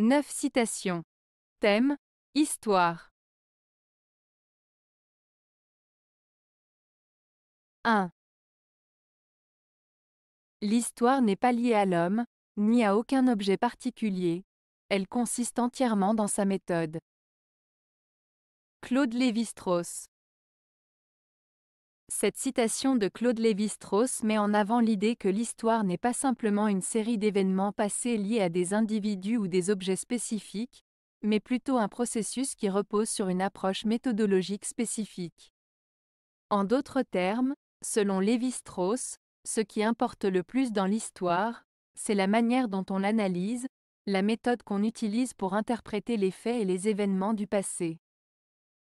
9 citations. Thème Histoire. 1. L'histoire n'est pas liée à l'homme, ni à aucun objet particulier. Elle consiste entièrement dans sa méthode. Claude Lévi-Strauss cette citation de Claude Lévi-Strauss met en avant l'idée que l'histoire n'est pas simplement une série d'événements passés liés à des individus ou des objets spécifiques, mais plutôt un processus qui repose sur une approche méthodologique spécifique. En d'autres termes, selon Lévi-Strauss, ce qui importe le plus dans l'histoire, c'est la manière dont on l'analyse, la méthode qu'on utilise pour interpréter les faits et les événements du passé.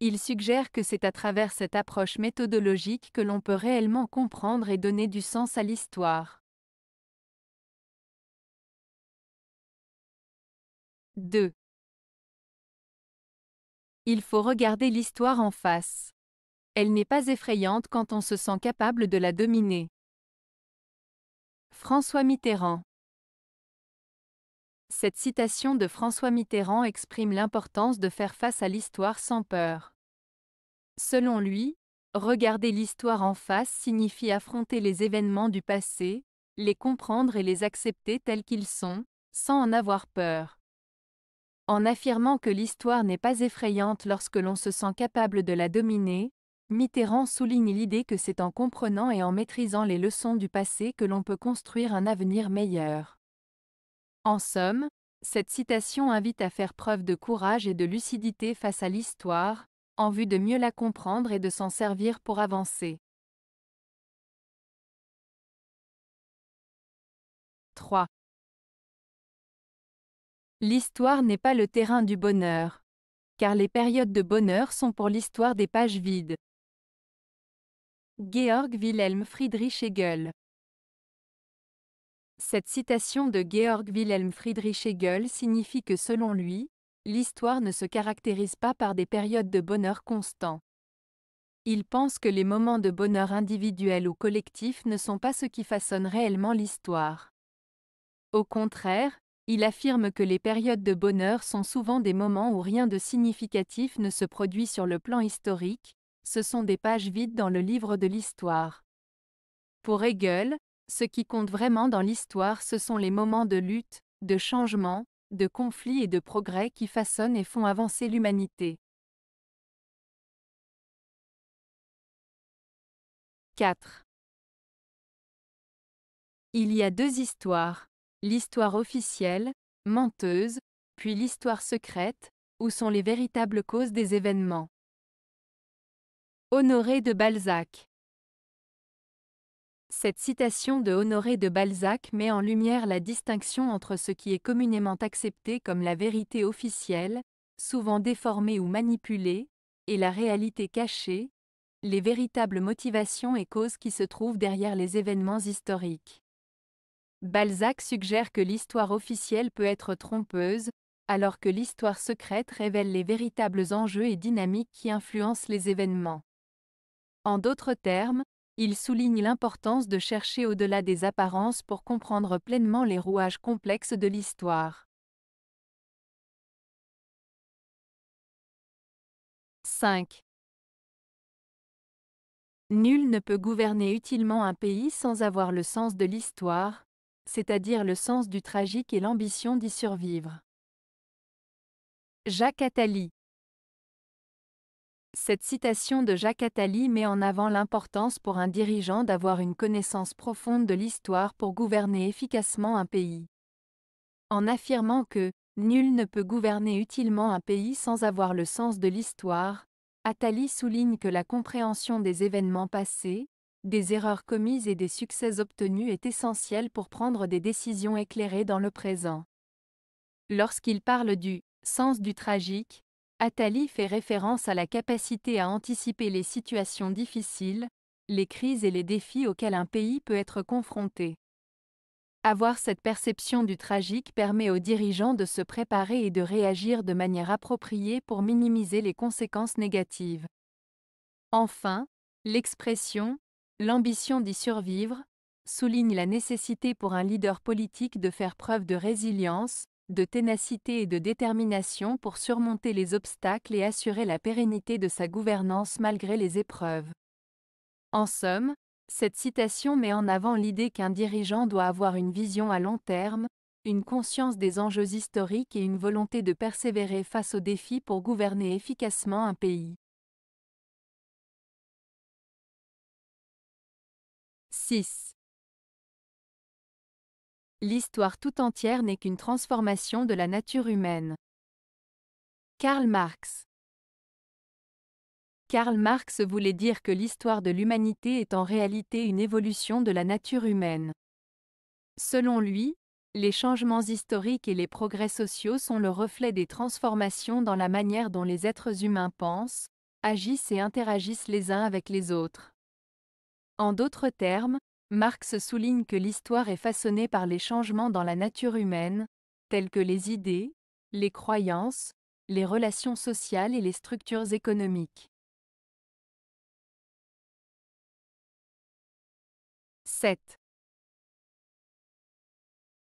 Il suggère que c'est à travers cette approche méthodologique que l'on peut réellement comprendre et donner du sens à l'histoire. 2. Il faut regarder l'histoire en face. Elle n'est pas effrayante quand on se sent capable de la dominer. François Mitterrand cette citation de François Mitterrand exprime l'importance de faire face à l'histoire sans peur. Selon lui, regarder l'histoire en face signifie affronter les événements du passé, les comprendre et les accepter tels qu'ils sont, sans en avoir peur. En affirmant que l'histoire n'est pas effrayante lorsque l'on se sent capable de la dominer, Mitterrand souligne l'idée que c'est en comprenant et en maîtrisant les leçons du passé que l'on peut construire un avenir meilleur. En somme, cette citation invite à faire preuve de courage et de lucidité face à l'histoire, en vue de mieux la comprendre et de s'en servir pour avancer. 3. L'histoire n'est pas le terrain du bonheur. Car les périodes de bonheur sont pour l'histoire des pages vides. Georg Wilhelm Friedrich Hegel cette citation de Georg Wilhelm Friedrich Hegel signifie que selon lui, l'histoire ne se caractérise pas par des périodes de bonheur constant. Il pense que les moments de bonheur individuel ou collectif ne sont pas ce qui façonne réellement l'histoire. Au contraire, il affirme que les périodes de bonheur sont souvent des moments où rien de significatif ne se produit sur le plan historique, ce sont des pages vides dans le livre de l'histoire. Pour Hegel, ce qui compte vraiment dans l'histoire, ce sont les moments de lutte, de changement, de conflit et de progrès qui façonnent et font avancer l'humanité. 4. Il y a deux histoires. L'histoire officielle, menteuse, puis l'histoire secrète, où sont les véritables causes des événements. Honoré de Balzac cette citation de Honoré de Balzac met en lumière la distinction entre ce qui est communément accepté comme la vérité officielle, souvent déformée ou manipulée, et la réalité cachée, les véritables motivations et causes qui se trouvent derrière les événements historiques. Balzac suggère que l'histoire officielle peut être trompeuse, alors que l'histoire secrète révèle les véritables enjeux et dynamiques qui influencent les événements. En d'autres termes, il souligne l'importance de chercher au-delà des apparences pour comprendre pleinement les rouages complexes de l'histoire. 5. Nul ne peut gouverner utilement un pays sans avoir le sens de l'histoire, c'est-à-dire le sens du tragique et l'ambition d'y survivre. Jacques Attali cette citation de Jacques Attali met en avant l'importance pour un dirigeant d'avoir une connaissance profonde de l'histoire pour gouverner efficacement un pays. En affirmant que Nul ne peut gouverner utilement un pays sans avoir le sens de l'histoire, Attali souligne que la compréhension des événements passés, des erreurs commises et des succès obtenus est essentielle pour prendre des décisions éclairées dans le présent. Lorsqu'il parle du sens du tragique, Attali fait référence à la capacité à anticiper les situations difficiles, les crises et les défis auxquels un pays peut être confronté. Avoir cette perception du tragique permet aux dirigeants de se préparer et de réagir de manière appropriée pour minimiser les conséquences négatives. Enfin, l'expression L'ambition d'y survivre souligne la nécessité pour un leader politique de faire preuve de résilience, de ténacité et de détermination pour surmonter les obstacles et assurer la pérennité de sa gouvernance malgré les épreuves. En somme, cette citation met en avant l'idée qu'un dirigeant doit avoir une vision à long terme, une conscience des enjeux historiques et une volonté de persévérer face aux défis pour gouverner efficacement un pays. 6. L'histoire tout entière n'est qu'une transformation de la nature humaine. Karl Marx Karl Marx voulait dire que l'histoire de l'humanité est en réalité une évolution de la nature humaine. Selon lui, les changements historiques et les progrès sociaux sont le reflet des transformations dans la manière dont les êtres humains pensent, agissent et interagissent les uns avec les autres. En d'autres termes, Marx souligne que l'histoire est façonnée par les changements dans la nature humaine, tels que les idées, les croyances, les relations sociales et les structures économiques. 7.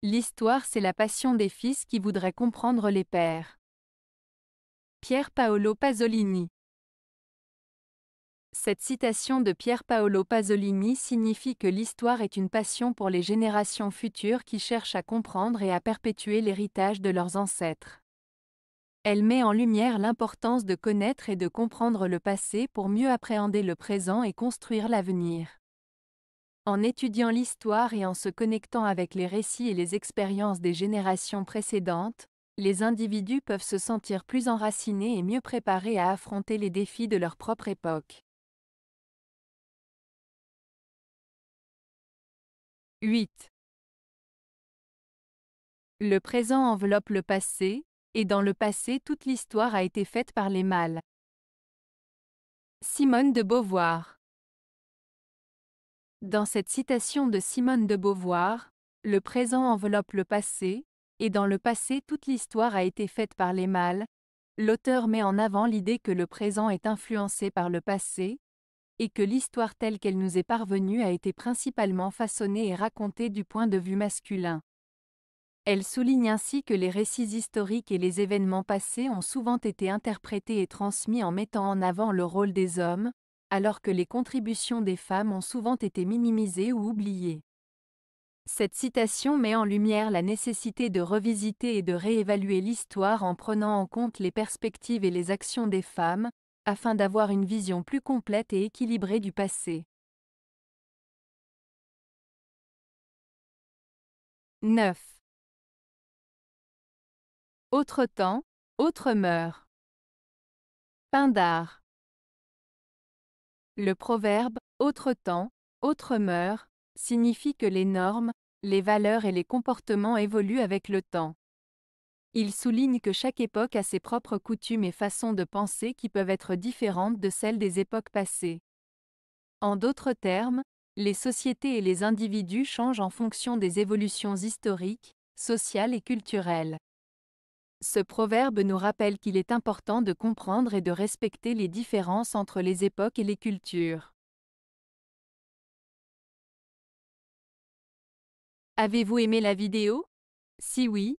L'histoire, c'est la passion des fils qui voudraient comprendre les pères. Pierre Paolo Pasolini cette citation de Pier Paolo Pasolini signifie que l'histoire est une passion pour les générations futures qui cherchent à comprendre et à perpétuer l'héritage de leurs ancêtres. Elle met en lumière l'importance de connaître et de comprendre le passé pour mieux appréhender le présent et construire l'avenir. En étudiant l'histoire et en se connectant avec les récits et les expériences des générations précédentes, les individus peuvent se sentir plus enracinés et mieux préparés à affronter les défis de leur propre époque. 8. Le présent enveloppe le passé, et dans le passé toute l'histoire a été faite par les mâles. Simone de Beauvoir Dans cette citation de Simone de Beauvoir, le présent enveloppe le passé, et dans le passé toute l'histoire a été faite par les mâles, l'auteur met en avant l'idée que le présent est influencé par le passé, et que l'histoire telle qu'elle nous est parvenue a été principalement façonnée et racontée du point de vue masculin. Elle souligne ainsi que les récits historiques et les événements passés ont souvent été interprétés et transmis en mettant en avant le rôle des hommes, alors que les contributions des femmes ont souvent été minimisées ou oubliées. Cette citation met en lumière la nécessité de revisiter et de réévaluer l'histoire en prenant en compte les perspectives et les actions des femmes, afin d'avoir une vision plus complète et équilibrée du passé. 9. Autre temps, autre meurt. Pindar. Le proverbe autre temps, autre meurt signifie que les normes, les valeurs et les comportements évoluent avec le temps. Il souligne que chaque époque a ses propres coutumes et façons de penser qui peuvent être différentes de celles des époques passées. En d'autres termes, les sociétés et les individus changent en fonction des évolutions historiques, sociales et culturelles. Ce proverbe nous rappelle qu'il est important de comprendre et de respecter les différences entre les époques et les cultures. Avez-vous aimé la vidéo Si oui,